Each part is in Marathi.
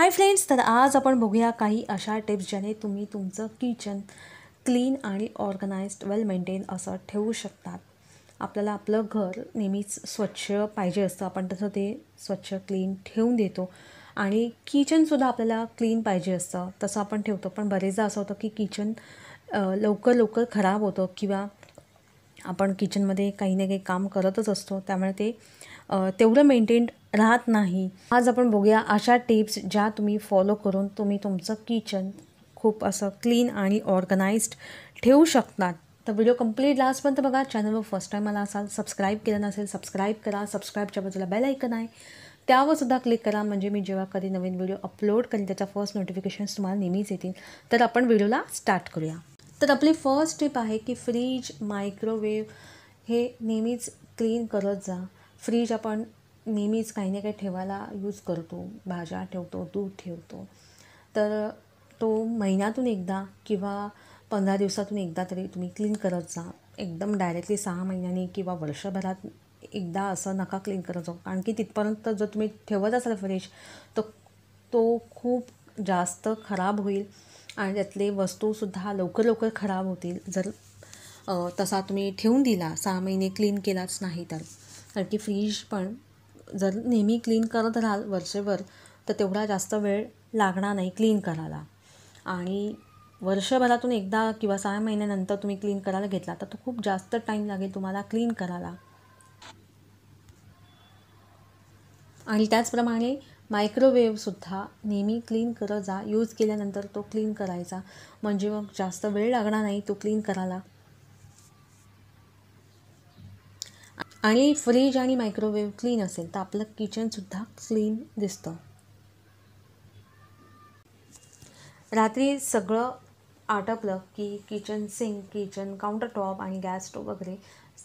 हाय फ्रेंड्स तर आज आपण बघूया काही अशा टिप्स ज्याने तुम्ही तुमचं किचन क्लीन आणि ऑर्गनाइज्ड वेल मेंटेन असं ठेवू शकतात आपल्याला आपलं घर नेहमीच स्वच्छ पाहिजे असतं आपण तसं ते स्वच्छ क्लीन ठेवून देतो आणि किचनसुद्धा आपल्याला क्लीन पाहिजे असतं तसं आपण ठेवतो पण बरेचदा असं होतं की किचन लवकर लवकर खराब होतं किंवा आपण किचनमध्ये काही ना काही काम करतच असतो त्यामुळे ते तेवढं मेंटेन राहत नाही आज आपण बघूया अशा टिप्स ज्या तुम्ही फॉलो करून तुम्ही तुमचं किचन खूप असं क्लीन आणि ऑर्गनाइज्ड ठेवू शकतात तर व्हिडिओ कंप्लीट लास्टपर्यंत बघा चॅनलवर फर्स्ट टाईम मला असाल सबस्क्राईब केलं नसेल सबस्क्राईब करा सबस्क्राईबच्या बाजूला बेल ऐकन आहे त्यावर सुद्धा क्लिक करा म्हणजे मी जेव्हा कधी नवीन व्हिडिओ अपलोड करेन त्याच्या फर्स्ट नोटिफिकेशन्स तुम्हाला नेहमीच येतील तर आपण व्हिडिओला स्टार्ट करूया तर आपली फर्स्ट टिप आहे की फ्रीज मायक्रोवेव्ह हे नेहमीच क्लीन करत जा फ्रीज आपण नेहमीच काही ना काही ठेवायला यूज करतो भाज्या ठेवतो दूध ठेवतो तर तो महिन्यातून एकदा किंवा पंधरा दिवसातून एकदा तरी तुम्ही क्लीन करत जा एकदम डायरेक्टली सहा महिन्यांनी किंवा वर्षभरात एकदा असं नका क्लीन करत जाऊ कारण की तिथपर्यंत जर तुम्ही ठेवत असाल फ्रीज तर तो खूप जास्त खराब होईल आणि त्यातले वस्तूसुद्धा लवकर लवकर खराब होतील जर तसा तुम्ही ठेवून दिला सहा महिने क्लीन केलाच नाही तर कारण की फ्रीज पण जर नेहमी क्लीन करत राहाल वर्षभर तर तेवढा जास्त वेळ लागणार नाही क्लीन करायला आणि वर्षभरातून एकदा किंवा सहा महिन्यानंतर तुम्ही क्लीन करायला घेतला तर तो खूप जास्त टाईम लागेल तुम्हाला क्लीन करायला आणि त्याचप्रमाणे मायक्रोवेव्हसुद्धा नेहमी क्लीन करत जा यूज केल्यानंतर तो क्लीन करायचा म्हणजे मग जास्त वेळ लागणार नाही तो क्लीन करायला आणि फ्रीज आणि मायक्रोवेव्ह क्लीन असेल तर आपलं किचनसुद्धा क्लीन दिसतं रात्री सगळं आटपलं की किचन सिंक किचन काउंटरटॉप आणि गॅस स्टोव वगैरे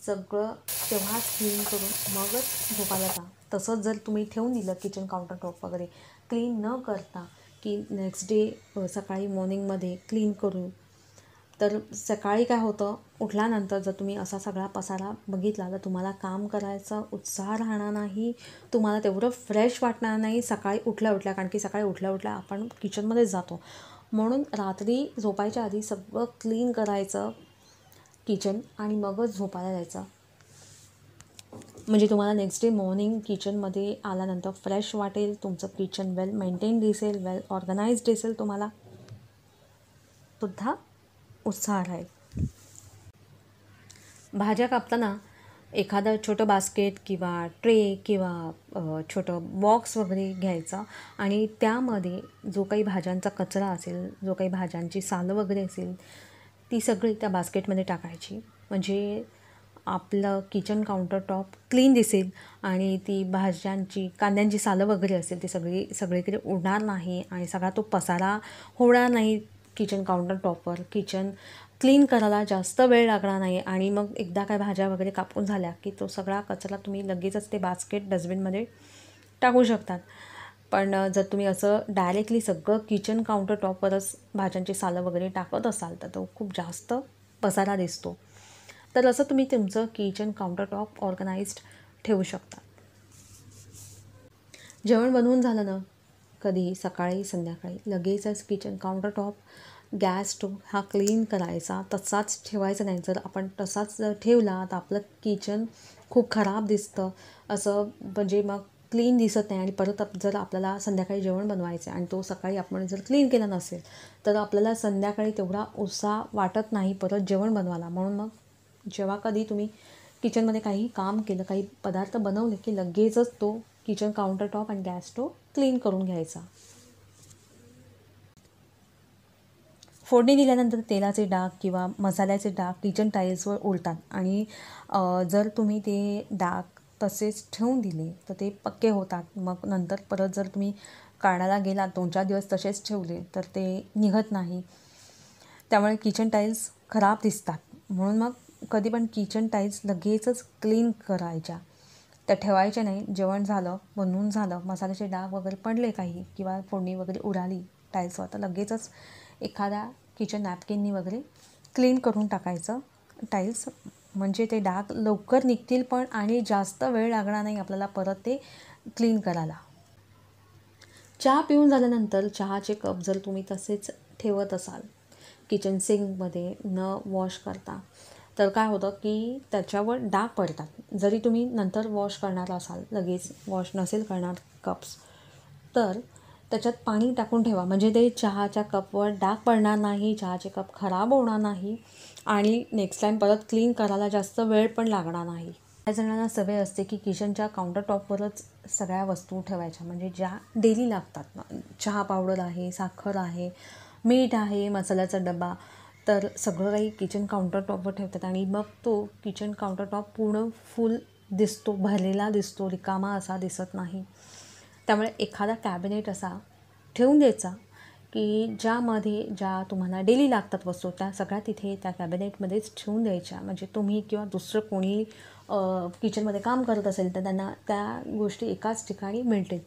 सगळं तेव्हाच क्लीन करून मगच झोपायला जा तसंच जर तुम्ही ठेवून दिलं किचन काउंटरटॉप वगैरे क्लीन न करता की नेक्स्ट डे सकाळी मॉर्निंगमध्ये क्लीन करून तर सकाळी काय होतं उठल्यानंतर जर तुम्ही असा सगळा पसारा बघितला तर तुम्हाला काम करायचा उत्साह राहणार नाही तुम्हाला तेवढं फ्रेश वाटणार नाही सकाळी उठल्या उठल्या कारण की सकाळी उठल्या उठल्या आपण किचनमध्येच जातो म्हणून रात्री झोपायच्या आधी सगळं क्लीन करायचं किचन आणि मगच झोपायला जायचं म्हणजे तुम्हाला नेक्स्ट डे मॉर्निंग किचनमध्ये आल्यानंतर फ्रेश वाटेल तुमचं किचन वेल मेंटेन दिसेल वेल ऑर्गनाईज दिसेल तुम्हाला सुद्धा उत्साह राहील भाज्या कापताना एखादं छोटं बास्केट किंवा ट्रे किंवा छोटं बॉक्स वगैरे घ्यायचा आणि त्यामध्ये जो काही भाज्यांचा कचरा असेल जो काही भाज्यांची सालं वगैरे असेल ती सगळी त्या बास्केटमध्ये टाकायची म्हणजे आपलं किचन काउंटरटॉप क्लीन दिसेल आणि ती भाज्यांची कांद्यांची सालं वगैरे असेल ती सगळी सगळीकडे उडणार नाही आणि सगळा तो पसारा होणार नाही kitchen counter topper kitchen clean करायला जास्त वेळ लागणार नाही आणि मग एकदा काय भाज्या वगैरे कापून झाल्या की तो सगळा कचरा तुम्ही लगेचच ते बास्केट डस्टबिनमध्ये टाकू शकतात पण जर तुम्ही असं डायरेक्टली सगळं किचन काउंटर टॉपवरच भाज्यांची सालं वगैरे टाकत असाल तर तो खूप जास्त पसारा दिसतो तर असं तुम्ही तुमचं किचन काउंटर टॉप ऑर्गनाइज्ड ठेवू शकता जेवण बनवून झालं ना कधी सकाळी संध्याकाळी लगेचच किचन काउंटरटॉप गॅस स्टोव हा क्लीन करायचा तसाच ठेवायचा नाही जर आपण तसाच जर ठेवला तर आपलं किचन खूप खराब दिसतं असं म्हणजे मग क्लीन दिसत नाही आणि परत जर आपल्याला संध्याकाळी जेवण बनवायचं आहे आणि तो सकाळी आपण जर क्लीन केला नसेल तर आपल्याला संध्याकाळी तेवढा उत्साह वाटत नाही परत जेवण बनवायला म्हणून मग जेव्हा कधी तुम्ही किचनमध्ये काही काम केलं काही पदार्थ बनवले की लगेचच तो किचन काउंटरटॉप आणि गॅस स्टोव क्लीन करून घ्यायचा फोडणी दिल्यानंतर तेलाचे डाग किंवा मसाल्याचे डाग किचन टाईल्सवर उलतात आणि जर तुम्ही ते डाग तसेच ठेवून दिले तर ते पक्के होतात मग नंतर परत जर तुम्ही काढायला गेला दोन चार दिवस तसेच ठेवले तर ते निघत नाही त्यामुळे किचन टाईल्स खराब दिसतात म्हणून मग कधी पण किचन टाईल्स लगेचच क्लीन करायच्या तर ठेवायचे नाही जेवण झालं बनवून झालं मसाल्याचे डाग वगैरे पडले काही किंवा फोडणी वगैरे उडाली टाईल्सवर तर लगेचच एखाद्या किचन नॅपकिननी वगैरे क्लीन करून टाकायचं टाईल्स म्हणजे ते डाग लवकर निघतील पण आणि जास्त वेळ लागणार नाही आपल्याला परत ते क्लीन करायला चहा पिऊन झाल्यानंतर चहाचे कप जर तुम्ही तसेच ठेवत असाल किचन सिंकमध्ये न वॉश करता तर काय होतं की त्याच्यावर डाग पडतात जरी तुम्ही नंतर वॉश करणार असाल लगेच वॉश नसेल करणार कप्स तर त्याच्यात पाणी टाकून ठेवा म्हणजे ते चहाच्या कपवर डाग पडणार नाही चहाचे कप खराब होणार नाही आणि नेक्स्ट टाईम परत क्लीन करायला जास्त वेळ पण लागणार नाही काही जणांना सवय असते की किचनच्या काउंटरटॉपवरच सगळ्या वस्तू ठेवायच्या म्हणजे ज्या डेली लागतात ना चहा पावडर आहे साखर आहे मीठ आहे मसाल्याचा डबा तर सगळं काही किचन काउंटरटॉपवर ठेवतात आणि मग तो किचन काउंटरटॉप पूर्ण फुल दिसतो भरलेला दिसतो रिकामा असा दिसत नाही त्यामुळे एखादा कॅबिनेट असा ठेवून द्यायचा की ज्यामध्ये ज्या तुम्हाला डेली लागतात वस्तू त्या सगळ्या तिथे त्या कॅबिनेटमध्येच ठेवून द्यायच्या म्हणजे तुम्ही किंवा दुसरं कोणी किचनमध्ये काम करत असेल तर त्यांना त्या गोष्टी एकाच ठिकाणी मिळतील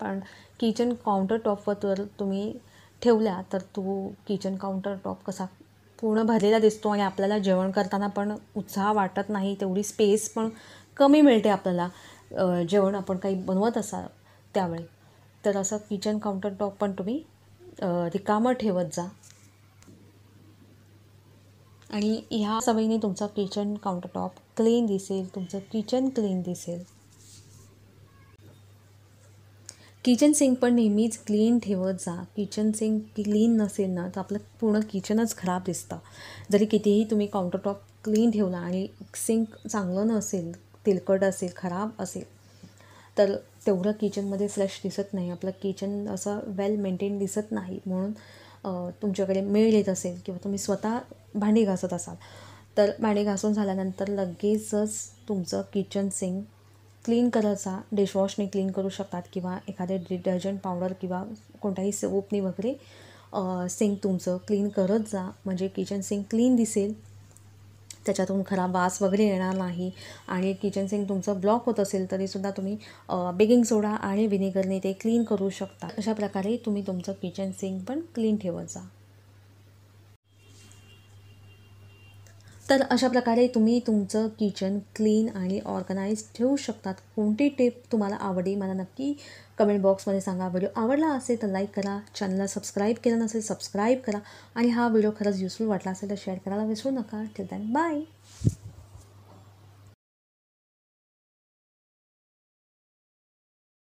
पण किचन काउंटर टॉपवर तुम्ही ठेवल्या तर तो किचन काउंटर टॉप कसा पूर्ण भरलेला दिसतो आणि आपल्याला जेवण करताना पण उत्साह वाटत नाही तेवढी स्पेस पण कमी मिळते आपल्याला जेवण आपण काही बनवत असाल त्यावेळी तर असं किचन काउंटर टॉप पण तुम्ही रिकामं ठेवत जा आणि ह्या सवयीने तुमचा किचन काउंटर टॉप क्लीन दिसेल तुमचं किचन क्लीन दिसेल किचन सिंक पण नेहमीच क्लीन ठेवत जा किचन सिंक क्लीन नसेल ना तर आपलं पूर्ण किचनच खराब दिसतं जरी कितीही तुम्ही काउंटरटॉप क्लीन ठेवला आणि सिंक चांगलं नसेल तेलकट असेल खराब असेल तर तेवढं किचनमध्ये फ्लॅश दिसत नाही आपलं किचन असं वेल मेंटेन दिसत नाही म्हणून तुमच्याकडे मेळ येत असेल किंवा तुम्ही स्वतः भांडी घासत असाल तर भांडी घासून झाल्यानंतर लगेचच तुमचं किचन सिंक क्लीन करायचा डिशवॉशने क्लीन करू शकतात किंवा एखादे डिटर्जंट पावडर किंवा कोणत्याही सोपनी वगैरे सिंक तुमचं क्लीन करत जा म्हणजे किचन सिंक क्लीन दिसेल त्याच्यातून खराब वास वगैरे येणार नाही आणि किचन सिंक तुमचं ब्लॉक होत असेल तरीसुद्धा तुम्ही बेकिंग सोडा आणि व्हिनेगरने ते क्लीन करू शकता अशा प्रकारे तुम्ही तुमचं किचन सिंक पण क्लीन ठेवत जा तर अशा प्रकारे तुम्ही तुमचं किचन क्लीन आणि ऑर्गनाईज ठेवू शकतात कोणती टिप तुम्हाला आवडली मला नक्की कमेंट बॉक्समध्ये सांगा व्हिडिओ आवडला असेल तर लाईक करा चॅनलला सबस्क्राईब केलं नसेल सबस्क्राईब करा आणि हा व्हिडिओ खरंच युजफुल वाटला असेल तर शेअर करायला विसरू नका दॅन बाय